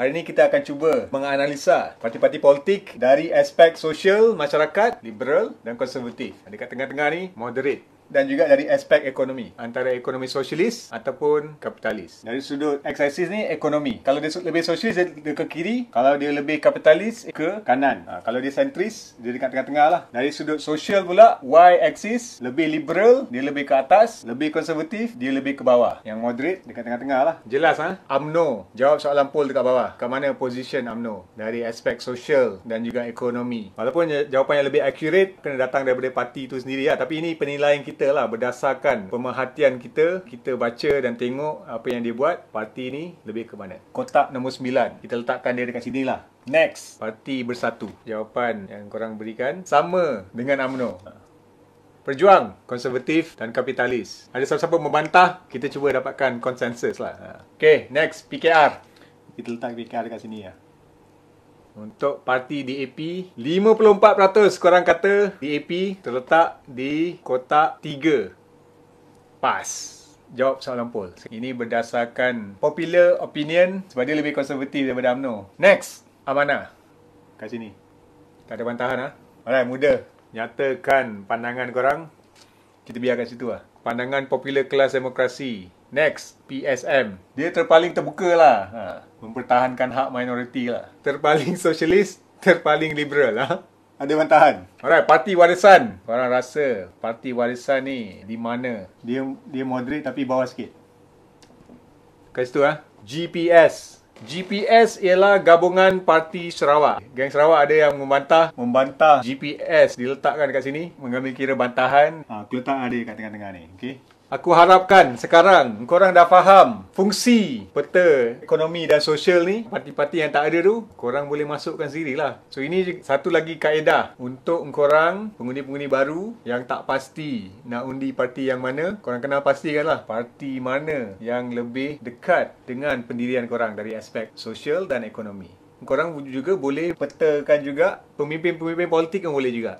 Hari ini kita akan cuba menganalisa parti-parti politik dari aspek sosial, masyarakat, liberal dan konservatif. Dekat tengah-tengah ni, moderate dan juga dari aspek ekonomi antara ekonomi sosialis ataupun kapitalis. Dari sudut eksis ni ekonomi. Kalau dia lebih sosialis dia, dia ke kiri, kalau dia lebih kapitalis ke kanan. Ha, kalau dia sentris dia dekat tengah-tengah lah. Dari sudut sosial pula y-axis lebih liberal dia lebih ke atas, lebih konservatif dia lebih ke bawah. Yang moderate dekat tengah-tengah lah. Jelas ha? amno Jawab soalan poll dekat bawah. Ke mana position UMNO dari aspek sosial dan juga ekonomi. Walaupun jawapan yang lebih accurate kena datang daripada parti tu sendiri lah. Tapi ini penilaian kita kita lah berdasarkan pemerhatian kita kita baca dan tengok apa yang dia buat parti ni lebih ke mana kotak nombor 9 kita letakkan dia dekat sini lah next parti bersatu jawapan yang korang berikan sama dengan UMNO Perjuang, konservatif dan kapitalis. Ada siapa-siapa membantah, kita cuba dapatkan konsensus lah. Ha. Okay, next, PKR. Kita letak PKR dekat sini ya. Untuk parti DAP, 54% korang kata DAP terletak di kotak 3. Pas. Jawab soalan poll. Ini berdasarkan popular opinion sebab dia lebih konservatif daripada UMNO. Next, Amana. Kat sini. Tak ada bantahan ah. Ha? Alright, muda. Nyatakan pandangan korang. Kita biarkan kat situ lah pandangan popular kelas demokrasi. Next, PSM. Dia terpaling terbuka lah. Ha, mempertahankan hak minoriti lah. Terpaling sosialis, terpaling liberal lah. Ha? Ada bantahan. Alright, parti warisan. Korang rasa parti warisan ni di mana? Dia dia moderate tapi bawah sikit. Kat situ lah. Ha? GPS. GPS ialah gabungan parti Sarawak. Geng Sarawak ada yang membantah, membantah GPS diletakkan dekat sini, mengambil kira bantahan. Ha, aku letak ada dekat tengah-tengah ni, okey. Aku harapkan sekarang korang dah faham fungsi peta ekonomi dan sosial ni parti-parti yang tak ada tu korang boleh masukkan sendiri lah. So ini satu lagi kaedah untuk korang pengundi-pengundi baru yang tak pasti nak undi parti yang mana korang kenal pastikan lah parti mana yang lebih dekat dengan pendirian korang dari asal aspek sosial dan ekonomi. Korang juga boleh petakan juga pemimpin-pemimpin politik yang boleh juga.